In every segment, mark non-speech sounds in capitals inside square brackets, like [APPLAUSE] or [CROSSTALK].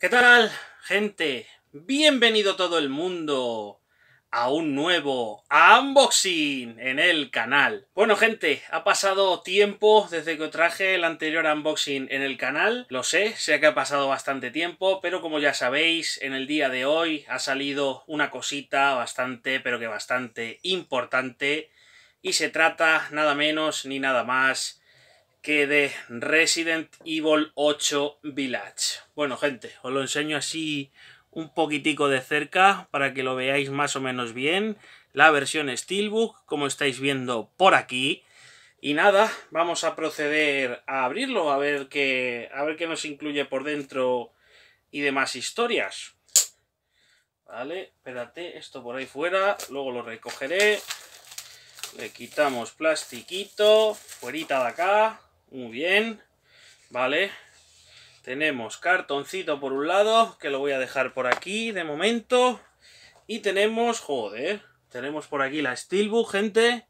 ¿Qué tal, gente? Bienvenido todo el mundo a un nuevo unboxing en el canal. Bueno, gente, ha pasado tiempo desde que traje el anterior unboxing en el canal. Lo sé, sé que ha pasado bastante tiempo, pero como ya sabéis, en el día de hoy ha salido una cosita bastante, pero que bastante importante. Y se trata nada menos ni nada más que de Resident Evil 8 Village. Bueno, gente, os lo enseño así un poquitico de cerca para que lo veáis más o menos bien. La versión Steelbook, como estáis viendo por aquí. Y nada, vamos a proceder a abrirlo, a ver qué, a ver qué nos incluye por dentro y demás historias. Vale, espérate, esto por ahí fuera, luego lo recogeré. Le quitamos plastiquito, fuerita de acá. Muy bien. Vale. Tenemos cartoncito por un lado, que lo voy a dejar por aquí de momento. Y tenemos, joder, tenemos por aquí la Steelbook, gente.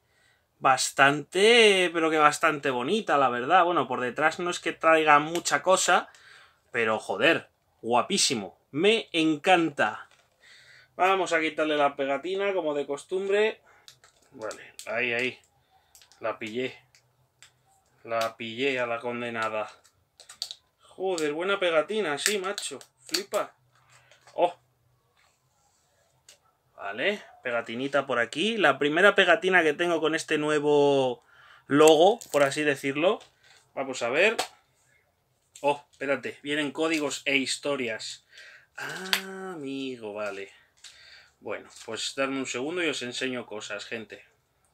Bastante, pero que bastante bonita, la verdad. Bueno, por detrás no es que traiga mucha cosa, pero joder, guapísimo. Me encanta. Vamos a quitarle la pegatina, como de costumbre. Vale, ahí, ahí. La pillé. La pillé a la condenada. Joder, buena pegatina, sí, macho. Flipa. Oh. Vale, pegatinita por aquí. La primera pegatina que tengo con este nuevo logo, por así decirlo. Vamos a ver. Oh, espérate, vienen códigos e historias. Ah, amigo, vale. Bueno, pues darme un segundo y os enseño cosas, gente.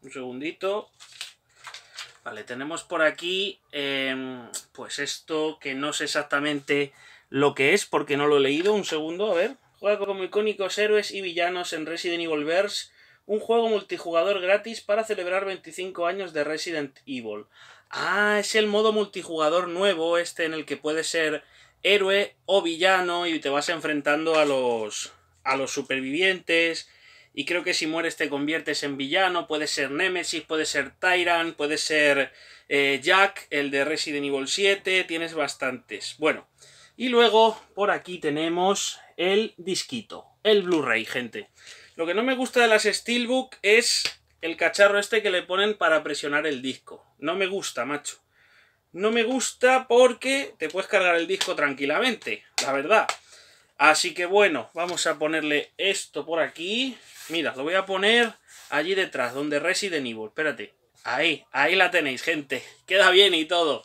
Un segundito. Vale, tenemos por aquí em, pues esto que no sé exactamente lo que es porque no lo he leído. Un segundo, a ver. Juega como icónicos héroes y villanos en Resident Evil Verse. Un juego multijugador gratis para celebrar 25 años de Resident Evil. Ah, es el modo multijugador nuevo, este en el que puedes ser héroe o villano y te vas enfrentando a los, a los supervivientes y creo que si mueres te conviertes en villano, puede ser Nemesis, puede ser Tyrant, puede ser eh, Jack, el de Resident Evil 7, tienes bastantes. Bueno, y luego por aquí tenemos el disquito, el Blu-ray, gente. Lo que no me gusta de las Steelbook es el cacharro este que le ponen para presionar el disco. No me gusta, macho. No me gusta porque te puedes cargar el disco tranquilamente, la verdad. Así que bueno, vamos a ponerle esto por aquí. Mira, lo voy a poner allí detrás, donde Resident Evil. Espérate. Ahí, ahí la tenéis, gente. [LAUGHS] Queda bien y todo.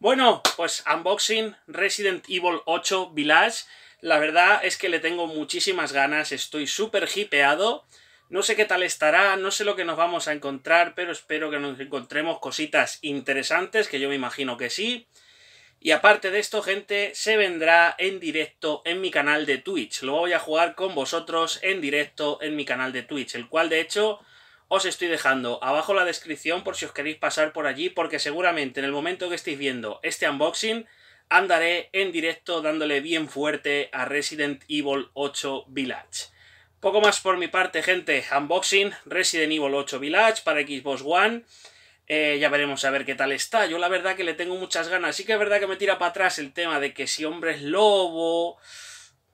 Bueno, pues unboxing Resident Evil 8 Village. La verdad es que le tengo muchísimas ganas, estoy súper hipeado. No sé qué tal estará, no sé lo que nos vamos a encontrar, pero espero que nos encontremos cositas interesantes, que yo me imagino que sí. Y aparte de esto, gente, se vendrá en directo en mi canal de Twitch. Lo voy a jugar con vosotros en directo en mi canal de Twitch, el cual de hecho os estoy dejando abajo la descripción por si os queréis pasar por allí, porque seguramente en el momento que estéis viendo este unboxing, andaré en directo dándole bien fuerte a Resident Evil 8 Village. Poco más por mi parte, gente. Unboxing Resident Evil 8 Village para Xbox One. Eh, ya veremos a ver qué tal está. Yo la verdad que le tengo muchas ganas. Sí que es verdad que me tira para atrás el tema de que si hombre es lobo...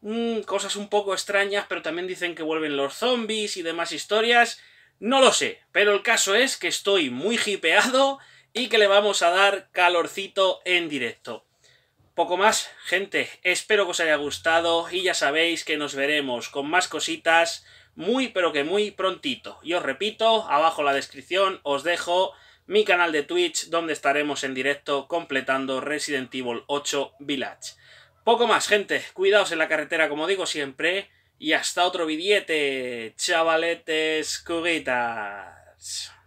Mm, cosas un poco extrañas, pero también dicen que vuelven los zombies y demás historias. No lo sé, pero el caso es que estoy muy hipeado y que le vamos a dar calorcito en directo. Poco más, gente, espero que os haya gustado y ya sabéis que nos veremos con más cositas muy pero que muy prontito. Y os repito, abajo la descripción os dejo mi canal de Twitch, donde estaremos en directo completando Resident Evil 8 Village. Poco más, gente. Cuidaos en la carretera, como digo siempre. Y hasta otro billete, chavaletes, cuguitas.